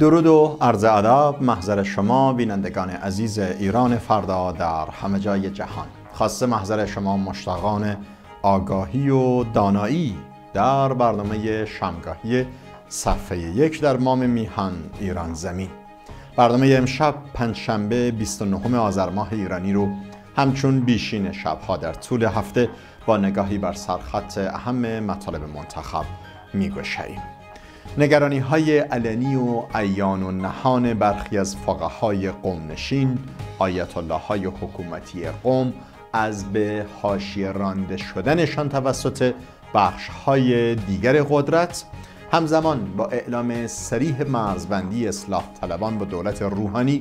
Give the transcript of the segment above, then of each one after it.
درود و عرض ادب محضر شما بینندگان عزیز ایران فردا در همه جای جهان خاصه محضر شما مشتاقان آگاهی و دانایی در برنامه شمگاهی صفحه یک در مام میهن ایران زمین برنامه امشب پنجشنبه 29 آذر ماه ایرانی رو همچون بیشین شبها در طول هفته با نگاهی بر سرخط اهم مطالب منتخب میگشاییم نگرانی های علنی و ایان و نهان برخی از فقهای قوم نشین آیت الله های حکومتی قوم از به حاشیه رانده شدنشان توسط بخش های دیگر قدرت همزمان با اعلام سریح مرزبندی اصلاح طلبان با دولت روحانی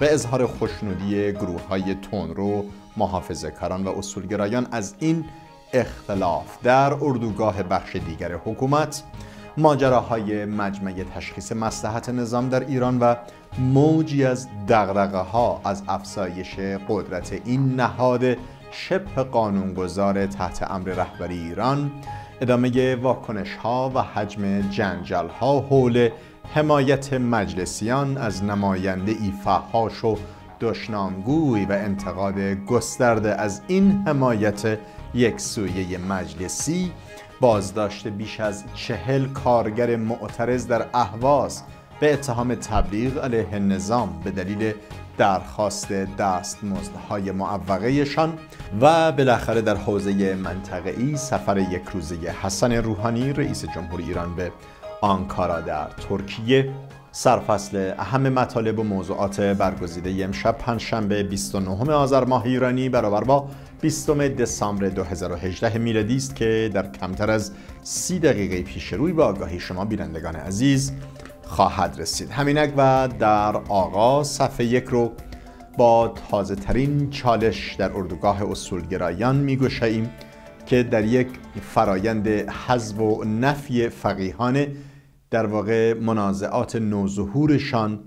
و اظهار خوشنودی گروه های تندرو محافظه کران و اصولگرایان از این اختلاف در اردوگاه بخش دیگر حکومت ماجراهای مجمع تشخیص مسلحت نظام در ایران و موجی از دغدغه ها از افزایش قدرت این نهاد شبه قانونگذار تحت امر رهبری ایران ادامه واکنش ها و حجم جنجال ها حول حمایت مجلسیان از نماینده ای و دشنامگوی و انتقاد گسترده از این حمایت یک سویه مجلسی بازداشت بیش از چهل کارگر معترض در اهواز به اتهام تبلیغ علیه نظام به دلیل درخواست دستمزدهای معوقهشان و بالاخره در حوزه منطقه ای سفر یک روزه حسن روحانی رئیس جمهور ایران به آنکارا در ترکیه سرفصل اهم مطالب و موضوعات برگزیده امشب پنجشنبه 29 آذر ماه ایرانی برابر با 20 دسامبر 2018 میلادی است که در کمتر از 30 دقیقه پیش روی به آگاهی شما بینندگان عزیز خواهد رسید همینک و در آغاز صفحه یک رو با تازه ترین چالش در اردوگاه اصولگرایان می که در یک فرایند حذف و نفی فقیهانه در واقع منازعات نوظهورشان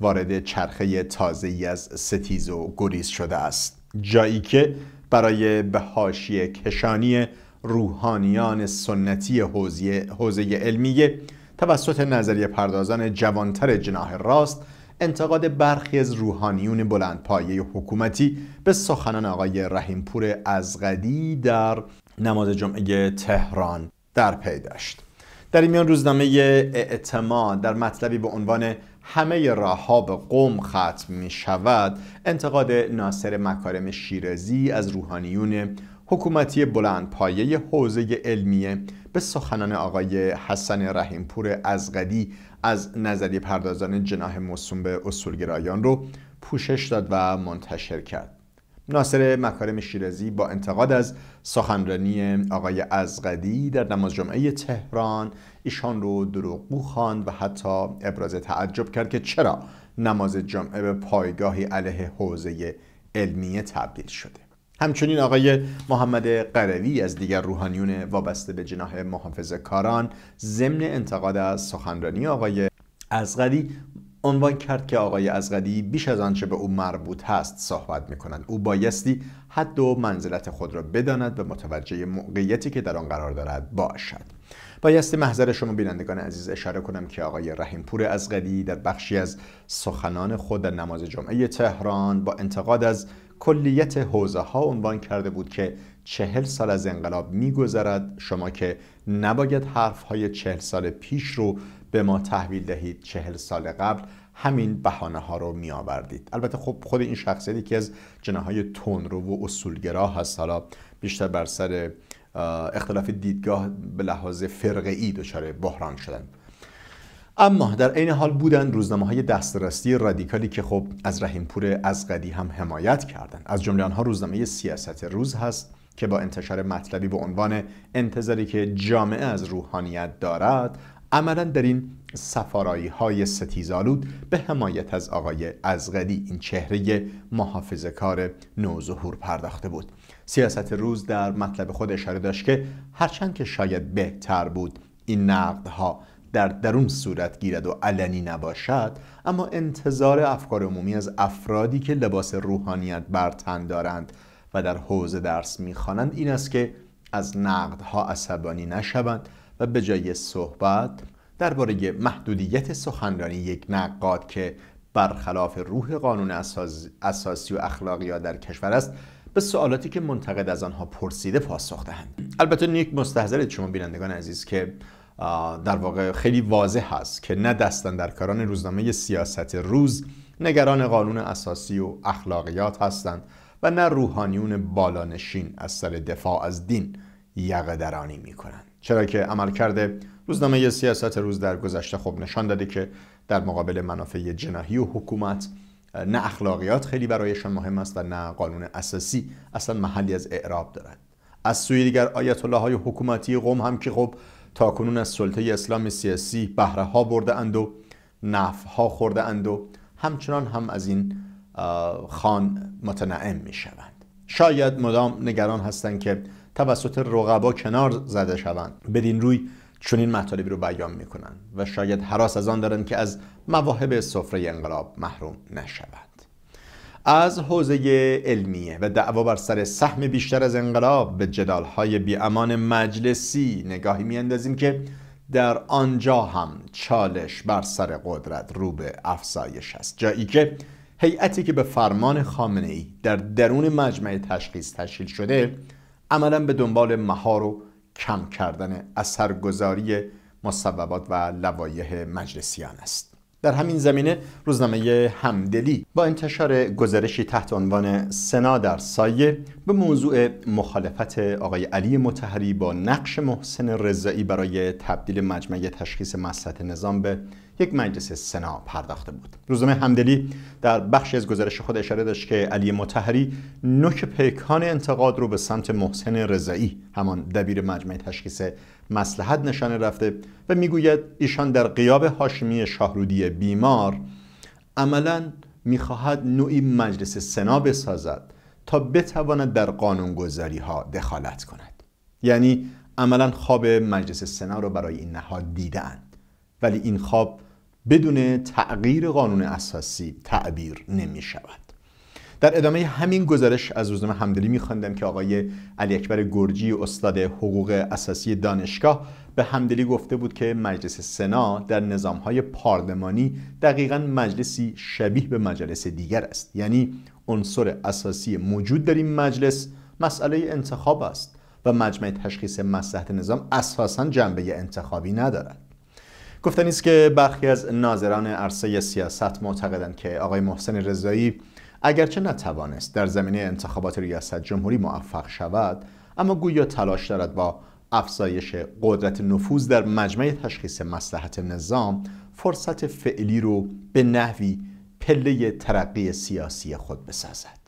وارد چرخه تازه‌ای از ستیز و گریز شده است جایی که برای به حاشیه کشانی روحانیان سنتی حوزه علمیه توسط نظریه پردازان جوانتر جناح راست انتقاد برخی از روحانیون بلندپایه حکومتی به سخنان آقای رحیمپور ازغدی در نماز جمعه تهران در پی در این میان روزنامه اعتماد در مطلبی به عنوان همه راه به قوم ختم می شود انتقاد ناصر مکارم شیرزی از روحانیون حکومتی بلند پایه حوزه علمیه به سخنان آقای حسن رحیمپور قدی از نظری پردازان جناه مصوم به اصولگرایان رو پوشش داد و منتشر کرد ناصر مکارم شیرازی با انتقاد از سخنرانی آقای ازغدی در نماز جمعه تهران ایشان رو دروغگو خواند و حتی ابراز تعجب کرد که چرا نماز جمعه به پایگاهی علیه حوزه علمیه تبدیل شده همچنین آقای محمد قروی از دیگر روحانیون وابسته به جناح محافظه کاران ضمن انتقاد از سخنرانی آقای ازغدی عنوان کرد که آقای ازغدی بیش از آنچه به او مربوط هست صحبت می کند او بایستی حد و منزلت خود را بداند و متوجه موقعیتی که در آن قرار دارد باشد بایستی محضر شما بینندگان عزیز اشاره کنم که آقای رحیم پور ازغدی در بخشی از سخنان خود در نماز جمعه تهران با انتقاد از کلیت حوزه ها عنوان کرده بود که چهل سال از انقلاب میگذرد شما که نباید حرف های چهل سال پیش رو به ما تحویل دهید چهل سال قبل همین بهانه ها رو می آوردید البته خب خود این شخصیت که از جناهای تون رو و اصولگرا هست حالا بیشتر بر سر اختلاف دیدگاه به لحاظ فرقه ای دچار بحران شدن اما در عین حال بودن روزنامه های دسترسی رادیکالی که خب از از قدی هم حمایت کردند از جمله آنها روزنامه سیاست روز هست که با انتشار مطلبی به عنوان انتظاری که جامعه از روحانیت دارد عملا در این سفارایی های ستیزالود به حمایت از آقای ازغدی این چهره محافظ کار نوظهور پرداخته بود سیاست روز در مطلب خود اشاره داشت که هرچند که شاید بهتر بود این نقدها در درون صورت گیرد و علنی نباشد اما انتظار افکار عمومی از افرادی که لباس روحانیت بر تن دارند و در حوزه درس میخوانند این است که از نقدها عصبانی نشوند و به جای صحبت درباره محدودیت سخنرانی یک نقاد که برخلاف روح قانون اساسی و اخلاقیات در کشور است به سوالاتی که منتقد از آنها پرسیده پاسخ دهند البته نیک مستحضر شما بینندگان عزیز که در واقع خیلی واضح هست که نه دستن در روزنامه سیاست روز نگران قانون اساسی و اخلاقیات هستند و نه روحانیون بالانشین از سر دفاع از دین یقه درانی می کنند چرا که عملکرد روزنامه سیاست روز در گذشته خب نشان داده که در مقابل منافع جناهی و حکومت نه اخلاقیات خیلی برایشان مهم است و نه قانون اساسی اصلا محلی از اعراب دارد از سوی دیگر آیت الله های حکومتی قوم هم که خب تاکنون از سلطه اسلام سیاسی بهره ها برده اند و نفع ها خورده اند و همچنان هم از این خان متنعم می شوند شاید مدام نگران هستند که توسط رقبا کنار زده شوند بدین روی چنین مطالبی رو بیان میکنند و شاید حراس از آن دارند که از مواهب سفره انقلاب محروم نشوند از حوزه علمیه و دعوا بر سر سهم بیشتر از انقلاب به جدالهای بیامان مجلسی نگاهی میاندازیم که در آنجا هم چالش بر سر قدرت رو به افزایش است جایی که هیئتی که به فرمان خامنه ای در درون مجمع تشخیص تشکیل شده عملا به دنبال مهار و کم کردن اثرگذاری مصوبات و لوایح مجلسیان است در همین زمینه روزنامه همدلی با انتشار گزارشی تحت عنوان سنا در سایه به موضوع مخالفت آقای علی متحری با نقش محسن رضایی برای تبدیل مجمع تشخیص مسلحت نظام به یک مجلس سنا پرداخته بود روزنامه همدلی در بخشی از گزارش خود اشاره داشت که علی متحری نوک پیکان انتقاد رو به سمت محسن رضایی همان دبیر مجمع تشخیص مسلحت نشانه رفته و میگوید ایشان در قیاب هاشمی شاهرودی بیمار عملا میخواهد نوعی مجلس سنا بسازد تا بتواند در گذاری ها دخالت کند یعنی عملا خواب مجلس سنا رو برای این نهاد دیدند ولی این خواب بدون تغییر قانون اساسی تعبیر نمی شود در ادامه همین گزارش از روزنامه همدلی خواندم که آقای علی اکبر گرجی استاد حقوق اساسی دانشگاه به همدلی گفته بود که مجلس سنا در نظامهای پارلمانی دقیقا مجلسی شبیه به مجلس دیگر است یعنی عنصر اساسی موجود در این مجلس مسئله انتخاب است و مجمع تشخیص مسلحت نظام اساسا جنبه انتخابی ندارد گفته نیست که برخی از ناظران عرصه سیاست معتقدند که آقای محسن رضایی اگرچه نتوانست در زمینه انتخابات ریاست جمهوری موفق شود اما گویا تلاش دارد با افزایش قدرت نفوذ در مجمع تشخیص مسلحت نظام فرصت فعلی رو به نحوی پله ترقی سیاسی خود بسازد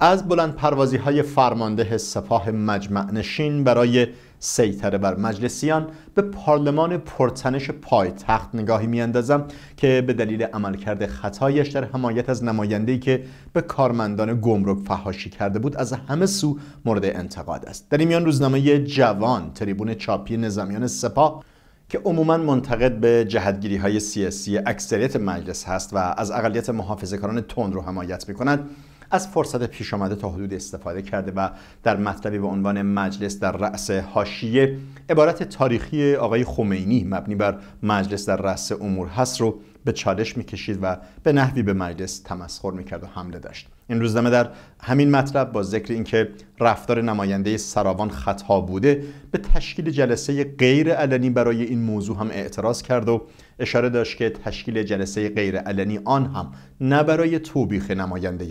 از بلند پروازی های فرمانده سپاه مجمع نشین برای سیطره بر مجلسیان به پارلمان پرتنش پایتخت نگاهی میاندازم که به دلیل عملکرد خطایش در حمایت از نماینده‌ای که به کارمندان گمرک فهاشی کرده بود از همه سو مورد انتقاد است در این میان روزنامه جوان تریبون چاپی نظامیان سپاه که عموما منتقد به جهتگیری های سیاسی اکثریت مجلس هست و از اقلیت محافظه‌کاران تند رو حمایت می کند از فرصت پیش آمده تا حدود استفاده کرده و در مطلبی به عنوان مجلس در رأس هاشیه عبارت تاریخی آقای خمینی مبنی بر مجلس در رأس امور هست رو به چالش میکشید و به نحوی به مجلس تمسخر میکرد و حمله داشت این روزنامه در همین مطلب با ذکر اینکه رفتار نماینده سراوان خطا بوده به تشکیل جلسه غیر علنی برای این موضوع هم اعتراض کرد و اشاره داشت که تشکیل جلسه غیر علنی آن هم نه برای توبیخ نماینده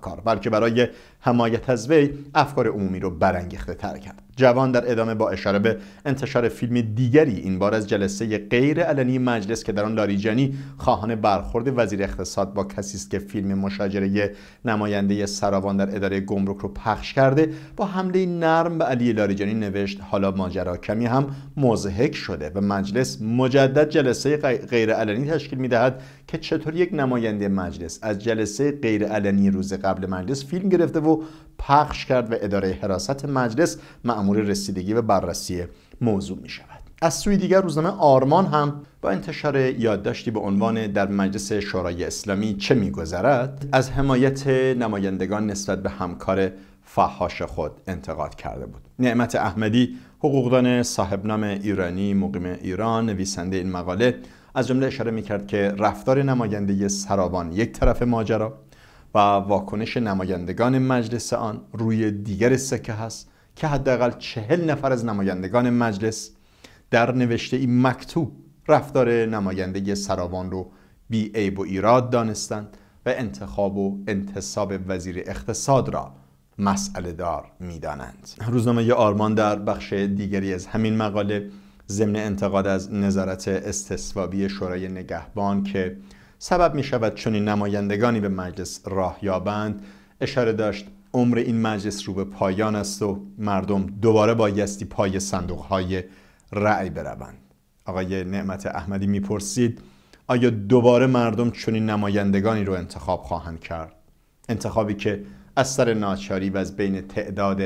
کار، بلکه برای حمایت از وی افکار عمومی رو برانگیخته تر کرد جوان در ادامه با اشاره به انتشار فیلم دیگری این بار از جلسه غیر علنی مجلس که در آن لاریجانی خواهان برخورد وزیر اقتصاد با کسی است که فیلم مشاجره نماینده سراوان در اداره گمرک رو پخش کرده با حمله نرم به علی لاریجانی نوشت حالا ماجرا کمی هم مزهک شده و مجلس مجدد جلسه غیرعلنی تشکیل میدهد که چطور یک نماینده مجلس از جلسه غیرعلنی روز قبل مجلس فیلم گرفته و پخش کرد و اداره حراست مجلس مأمور رسیدگی و بررسی موضوع میشه از سوی دیگر روزنامه آرمان هم با انتشار یادداشتی به عنوان در مجلس شورای اسلامی چه میگذرد از حمایت نمایندگان نسبت به همکار فحاش خود انتقاد کرده بود نعمت احمدی حقوقدان نام ایرانی مقیم ایران نویسنده این مقاله از جمله اشاره میکرد که رفتار نماینده سرابان یک طرف ماجرا و واکنش نمایندگان مجلس آن روی دیگر سکه هست که حداقل چهل نفر از نمایندگان مجلس در نوشته این مکتوب رفتار نماینده سراوان رو بی عیب و ایراد دانستند و انتخاب و انتصاب وزیر اقتصاد را مسئله دار می دانند. روزنامه آرمان در بخش دیگری از همین مقاله ضمن انتقاد از نظارت استثوابی شورای نگهبان که سبب می شود چنین نمایندگانی به مجلس راه یابند اشاره داشت عمر این مجلس رو به پایان است و مردم دوباره بایستی پای صندوق های رأی بروند آقای نعمت احمدی میپرسید آیا دوباره مردم چنین نمایندگانی رو انتخاب خواهند کرد انتخابی که از سر ناچاری و از بین تعداد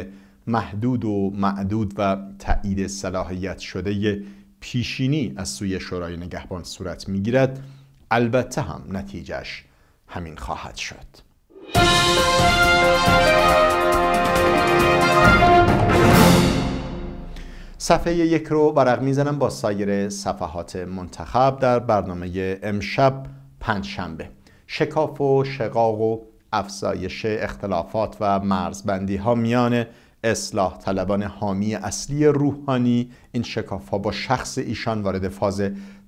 محدود و معدود و تایید صلاحیت شده پیشینی از سوی شورای نگهبان صورت میگیرد البته هم نتیجهش همین خواهد شد صفحه یک رو ورق میزنم با سایر صفحات منتخب در برنامه امشب پنج شنبه شکاف و شقاق و افزایش اختلافات و مرزبندی ها میان اصلاح طلبان حامی اصلی روحانی این شکاف ها با شخص ایشان وارد فاز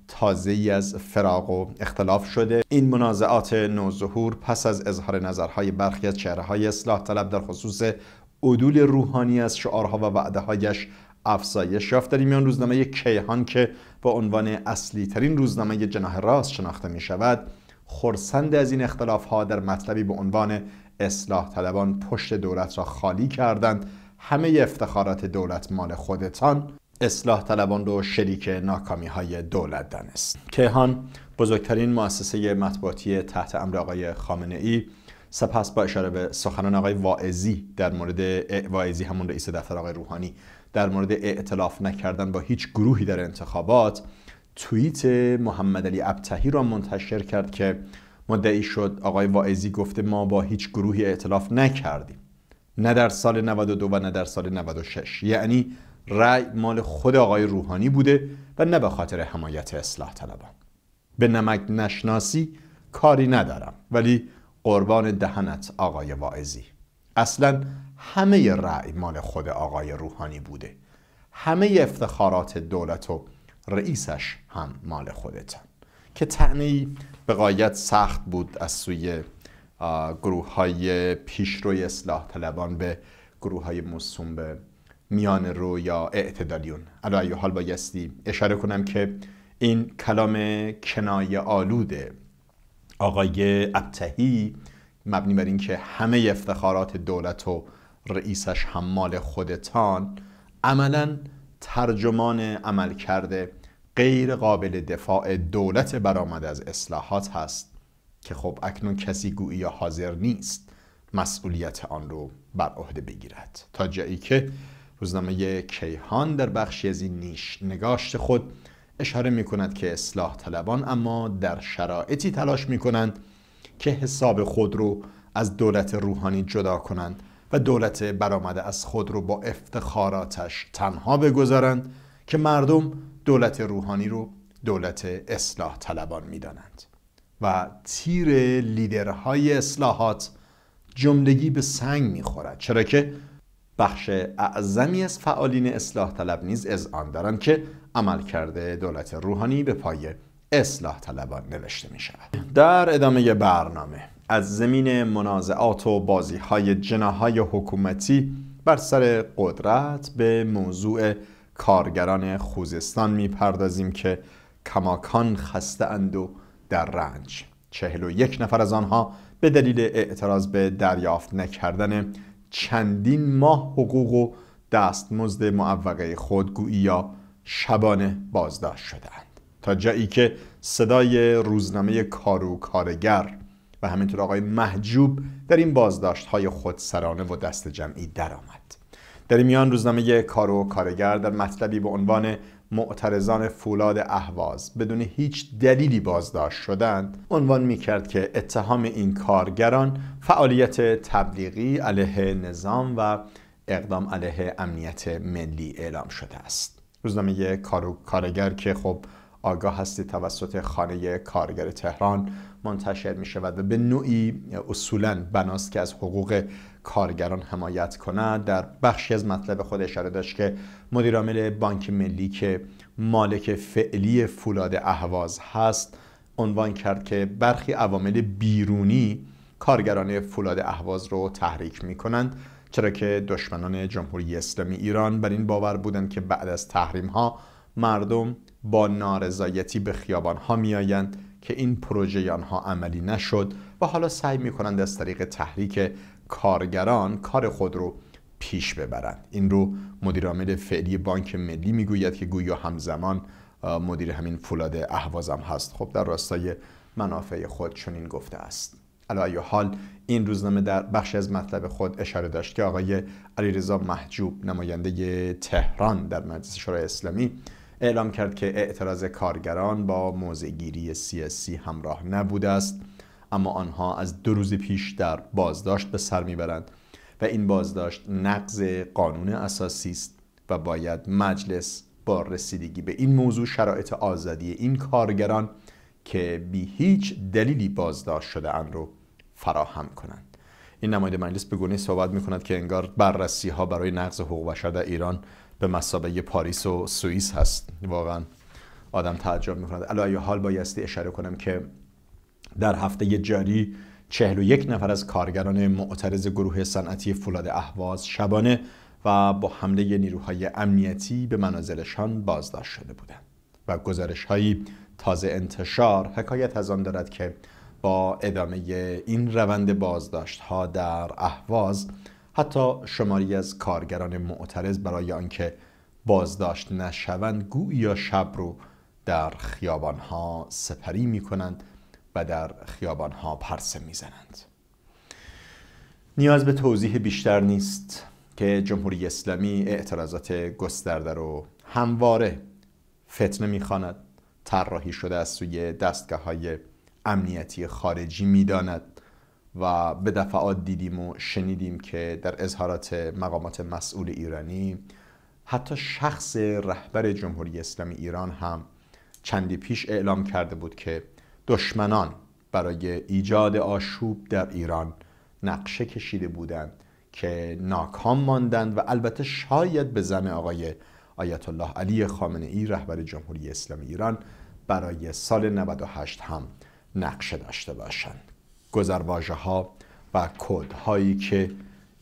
تازه ای از فراغ و اختلاف شده این منازعات نوظهور پس از اظهار نظرهای برخی از چهره های اصلاح طلب در خصوص عدول روحانی از شعارها و هایش افزایش یافت در میان روزنامه کیهان که با عنوان اصلی ترین روزنامه جناه راست شناخته می شود خرسند از این اختلاف ها در مطلبی به عنوان اصلاح طلبان پشت دولت را خالی کردند همه افتخارات دولت مال خودتان اصلاح طلبان رو شریک ناکامی های دولت دانست کیهان بزرگترین مؤسسه مطبوعاتی تحت امر آقای خامنه ای سپس با اشاره به سخنان آقای واعظی در مورد واعظی همون رئیس دفتر آقای روحانی در مورد اعتلاف نکردن با هیچ گروهی در انتخابات توییت محمد علی ابتهی را منتشر کرد که مدعی شد آقای واعظی گفته ما با هیچ گروهی اعتلاف نکردیم نه در سال 92 و نه در سال 96 یعنی رأی مال خود آقای روحانی بوده و نه به خاطر حمایت اصلاح طلبان به نمک نشناسی کاری ندارم ولی قربان دهنت آقای واعظی اصلا همه رأی مال خود آقای روحانی بوده همه افتخارات دولت و رئیسش هم مال خودتان که تعنی به قایت سخت بود از سوی گروه های پیشروی اصلاح طلبان به گروه های مصوم به میان رو یا اعتدالیون یه حال بایستی اشاره کنم که این کلام کنایه آلوده آقای ابتهی مبنی بر اینکه همه افتخارات دولت و رئیسش حمال خودتان عملا ترجمان عمل کرده غیر قابل دفاع دولت برآمد از اصلاحات هست که خب اکنون کسی گویی حاضر نیست مسئولیت آن رو بر عهده بگیرد تا جایی که روزنامه کیهان در بخشی از این نیش نگاشت خود اشاره می کند که اصلاح طلبان اما در شرایطی تلاش می کنند که حساب خود رو از دولت روحانی جدا کنند و دولت برآمده از خود رو با افتخاراتش تنها بگذارند که مردم دولت روحانی رو دولت اصلاح طلبان دانند و تیر لیدرهای اصلاحات جملگی به سنگ میخورد چرا که بخش اعظمی از فعالین اصلاح طلب نیز از آن دارند که عمل کرده دولت روحانی به پای اصلاح طلبان نوشته می شود در ادامه برنامه از زمین منازعات و بازی های جناهای حکومتی بر سر قدرت به موضوع کارگران خوزستان میپردازیم که کماکان خسته اند و در رنج چهل و یک نفر از آنها به دلیل اعتراض به دریافت نکردن چندین ماه حقوق و دستمزد معوقه خودگویی یا شبانه بازداشت شدند تا جایی که صدای روزنامه کارو کارگر همینطور آقای محجوب در این بازداشت های سرانه و دست جمعی درآمد. در این میان روزنامه کار و کارگر در مطلبی به عنوان معترضان فولاد اهواز بدون هیچ دلیلی بازداشت شدند عنوان میکرد که اتهام این کارگران فعالیت تبلیغی علیه نظام و اقدام علیه امنیت ملی اعلام شده است روزنامه کار و کارگر که خب آگاه هستی توسط خانه کارگر تهران منتشر می شود و به نوعی اصولا بناست که از حقوق کارگران حمایت کند در بخشی از مطلب خود اشاره داشت که مدیرعامل بانک ملی که مالک فعلی فولاد اهواز هست عنوان کرد که برخی عوامل بیرونی کارگران فولاد اهواز رو تحریک می کنند چرا که دشمنان جمهوری اسلامی ایران بر این باور بودند که بعد از تحریم ها مردم با نارضایتی به خیابان ها می آیند که این پروژه آنها عملی نشد و حالا سعی می کنند از طریق تحریک کارگران کار خود رو پیش ببرند این رو مدیر عامل فعلی بانک ملی میگوید که گویا همزمان مدیر همین فولاد اهوازم هست خب در راستای منافع خود چنین گفته است ای حال این روزنامه در بخشی از مطلب خود اشاره داشت که آقای علیرضا محجوب نماینده تهران در مجلس شورای اسلامی اعلام کرد که اعتراض کارگران با موضعگیری سیاسی همراه نبوده است اما آنها از دو روز پیش در بازداشت به سر میبرند و این بازداشت نقض قانون اساسی است و باید مجلس با رسیدگی به این موضوع شرایط آزادی این کارگران که بی هیچ دلیلی بازداشت شده اند رو فراهم کنند این نماینده مجلس به گونه صحبت می کند که انگار بررسی ها برای نقض حقوق بشر در ایران به مسابقه پاریس و سوئیس هست واقعا آدم تعجب میکند علی حال بایستی اشاره کنم که در هفته جاری یک نفر از کارگران معترض گروه صنعتی فولاد اهواز شبانه و با حمله نیروهای امنیتی به منازلشان بازداشت شده بودند و گزارش هایی تازه انتشار حکایت از آن دارد که با ادامه این روند بازداشت ها در اهواز حتی شماری از کارگران معترض برای آنکه بازداشت نشوند یا شب رو در خیابانها سپری می کنند و در خیابانها پرسه می زنند. نیاز به توضیح بیشتر نیست که جمهوری اسلامی اعتراضات گسترده رو همواره فتنه میخواند طراحی شده از سوی دستگاه های امنیتی خارجی داند و به دفعات دیدیم و شنیدیم که در اظهارات مقامات مسئول ایرانی حتی شخص رهبر جمهوری اسلامی ایران هم چندی پیش اعلام کرده بود که دشمنان برای ایجاد آشوب در ایران نقشه کشیده بودند که ناکام ماندند و البته شاید به زن آقای آیت الله علی خامنه ای رهبر جمهوری اسلامی ایران برای سال 98 هم نقشه داشته باشند گذرواژه ها و کد هایی که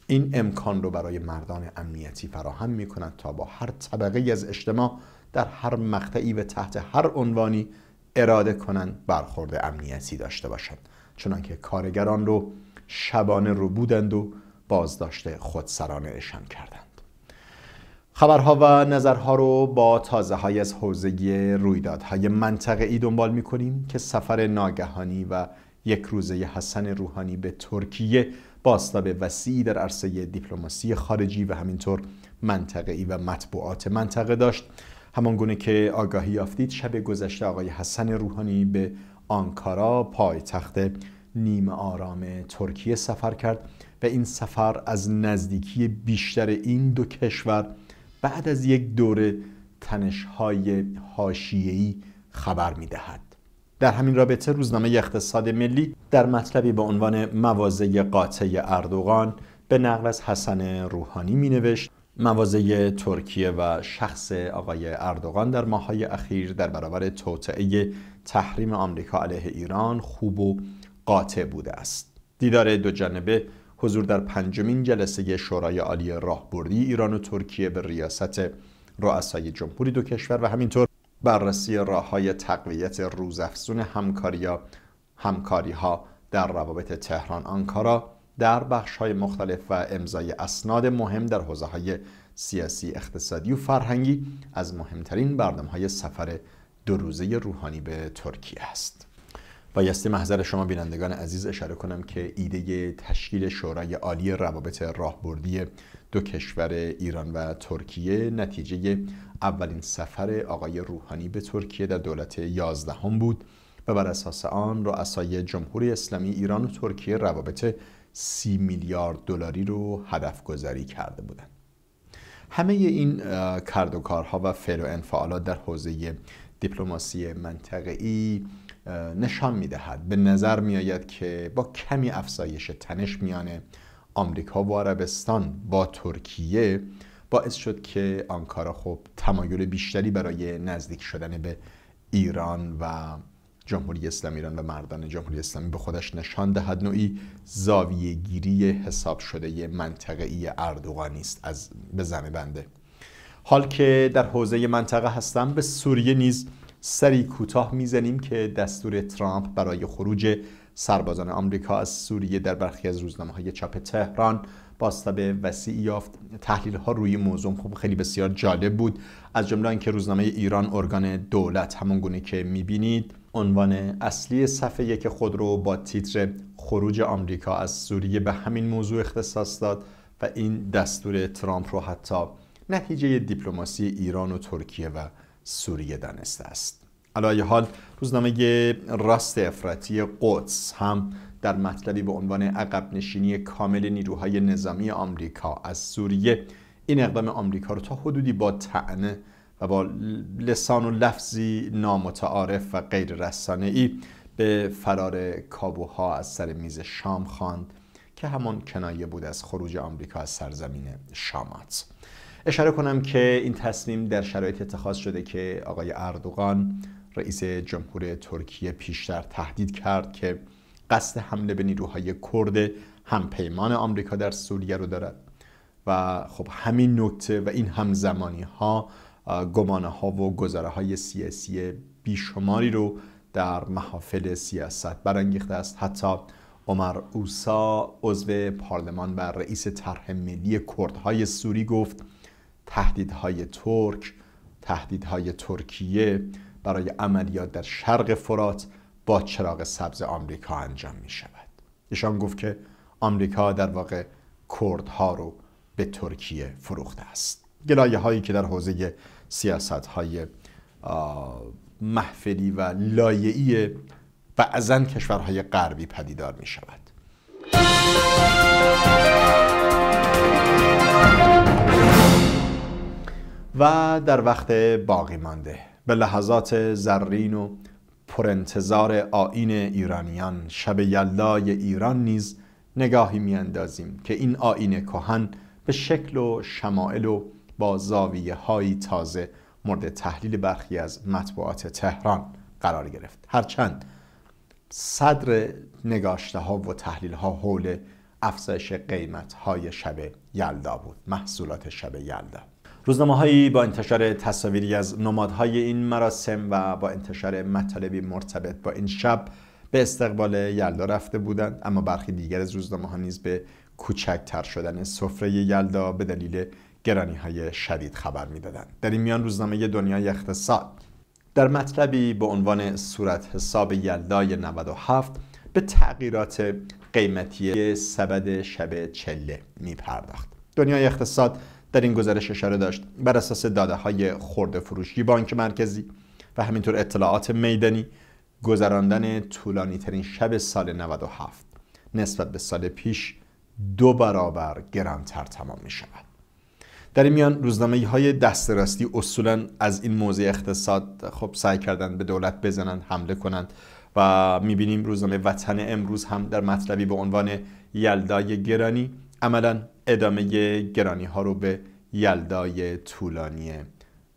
این امکان رو برای مردان امنیتی فراهم می کند تا با هر طبقه از اجتماع در هر مقطعی و تحت هر عنوانی اراده کنند برخورد امنیتی داشته باشند چنانکه کارگران رو شبانه رو بودند و بازداشت خودسرانه اشان کردند خبرها و نظرها رو با تازه های از حوزه رویدادهای منطقه ای دنبال می کنیم که سفر ناگهانی و یک روزه حسن روحانی به ترکیه باستاب وسیعی در عرصه دیپلماسی خارجی و همینطور منطقه ای و مطبوعات منطقه داشت همان گونه که آگاهی یافتید شب گذشته آقای حسن روحانی به آنکارا پایتخت نیم آرام ترکیه سفر کرد و این سفر از نزدیکی بیشتر این دو کشور بعد از یک دوره تنشهای حاشیه‌ای خبر میدهد در همین رابطه روزنامه اقتصاد ملی در مطلبی به عنوان موازه قاطع اردوغان به نقل از حسن روحانی می نوشت موازه ترکیه و شخص آقای اردوغان در ماهای اخیر در برابر توطعه تحریم آمریکا علیه ایران خوب و قاطع بوده است دیدار دو جنبه حضور در پنجمین جلسه شورای عالی راهبردی ایران و ترکیه به ریاست رؤسای جمهوری دو کشور و همینطور بررسی راه های تقویت روزافزون همکاری, همکاری ها در روابط تهران آنکارا در بخش های مختلف و امضای اسناد مهم در حوزه های سیاسی اقتصادی و فرهنگی از مهمترین بردم های سفر دو روزه روحانی به ترکیه است بایستی محضر شما بینندگان عزیز اشاره کنم که ایده تشکیل شورای عالی روابط راهبردی دو کشور ایران و ترکیه نتیجه اولین سفر آقای روحانی به ترکیه در دولت یازدهم بود و بر اساس آن رؤسای جمهوری اسلامی ایران و ترکیه روابط سی میلیارد دلاری رو هدف گذاری کرده بودند. همه این کرد و فعل و انفعالات در حوزه دیپلماسی منطقه‌ای نشان میدهد به نظر میآید که با کمی افزایش تنش میان آمریکا و عربستان با ترکیه باعث شد که آنکارا خب تمایل بیشتری برای نزدیک شدن به ایران و جمهوری اسلامی ایران و مردان جمهوری اسلامی به خودش نشان دهد نوعی زاویه گیری حساب شده منطقه ای اردوغانی است از به زمه بنده حال که در حوزه منطقه هستم به سوریه نیز سری کوتاه میزنیم که دستور ترامپ برای خروج سربازان آمریکا از سوریه در برخی از روزنامه های چاپ تهران باستاب وسیعی یافت تحلیل ها روی موضوع خوب خیلی بسیار جالب بود از جمله اینکه روزنامه ایران ارگان دولت همون گونه که میبینید عنوان اصلی صفحه یک خود رو با تیتر خروج آمریکا از سوریه به همین موضوع اختصاص داد و این دستور ترامپ رو حتی نتیجه دیپلماسی ایران و ترکیه و سوریه دانسته است علای حال روزنامه راست افراتی قدس هم در مطلبی به عنوان عقب نشینی کامل نیروهای نظامی آمریکا از سوریه این اقدام آمریکا رو تا حدودی با تعنه و با لسان و لفظی نامتعارف و غیر رسانه به فرار کابوها از سر میز شام خواند که همان کنایه بود از خروج آمریکا از سرزمین شامات اشاره کنم که این تصمیم در شرایط اتخاذ شده که آقای اردوغان رئیس جمهور ترکیه پیشتر تهدید کرد که قصد حمله به نیروهای کرد همپیمان آمریکا در سوریه رو دارد و خب همین نکته و این همزمانی ها گمانه ها و گزاره های سیاسی بیشماری رو در محافل سیاست برانگیخته است حتی عمر اوسا عضو پارلمان و رئیس طرح ملی کردهای سوری گفت تهدیدهای ترک تهدیدهای ترکیه برای عملیات در شرق فرات با چراغ سبز آمریکا انجام می شود ایشان گفت که آمریکا در واقع کردها رو به ترکیه فروخته است گلایه هایی که در حوزه سیاست های محفلی و لایعی بعضا کشورهای غربی پدیدار می شود و در وقت باقی مانده به لحظات زرین و پرانتظار آین ایرانیان شب یلدای ایران نیز نگاهی میاندازیم که این آین کهن به شکل و شمائل و با زاویه های تازه مورد تحلیل برخی از مطبوعات تهران قرار گرفت هرچند صدر نگاشته ها و تحلیل ها حول افزایش قیمت های شب یلدا بود محصولات شب یلدا روزنامه هایی با انتشار تصاویری از نمادهای این مراسم و با انتشار مطالبی مرتبط با این شب به استقبال یلدا رفته بودند اما برخی دیگر از روزنامه ها نیز به کوچکتر شدن سفره یلدا به دلیل گرانی های شدید خبر میدادند در این میان روزنامه دنیای اقتصاد در مطلبی به عنوان صورت حساب یلدای 97 به تغییرات قیمتی سبد شب چله می پرداخت دنیای اقتصاد در این گزارش اشاره داشت بر اساس داده های خورده فروشی بانک مرکزی و همینطور اطلاعات میدانی گذراندن طولانی ترین شب سال 97 نسبت به سال پیش دو برابر گرانتر تمام می شود. در این میان روزنامه های دست اصولا از این موضع اقتصاد خب سعی کردن به دولت بزنند، حمله کنند و میبینیم روزنامه وطن امروز هم در مطلبی به عنوان یلدای گرانی عملا ادامه گرانی ها رو به یلدای طولانی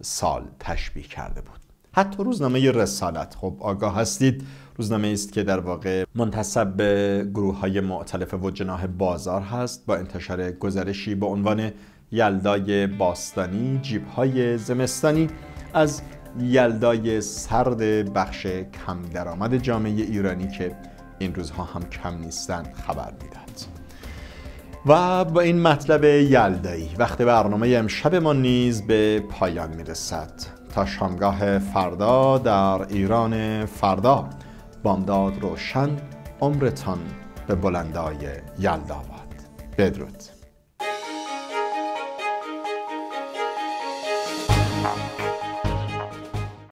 سال تشبیه کرده بود حتی روزنامه رسالت خب آگاه هستید روزنامه است که در واقع منتصب به گروه های معتلف و جناح بازار هست با انتشار گزارشی با عنوان یلدای باستانی جیب های زمستانی از یلدای سرد بخش کم درآمد جامعه ایرانی که این روزها هم کم نیستند خبر میداد. و با این مطلب یلدایی وقت برنامه امشب ما نیز به پایان میرسد تا شامگاه فردا در ایران فردا بامداد روشن عمرتان به بلندای یلدآباد بدرود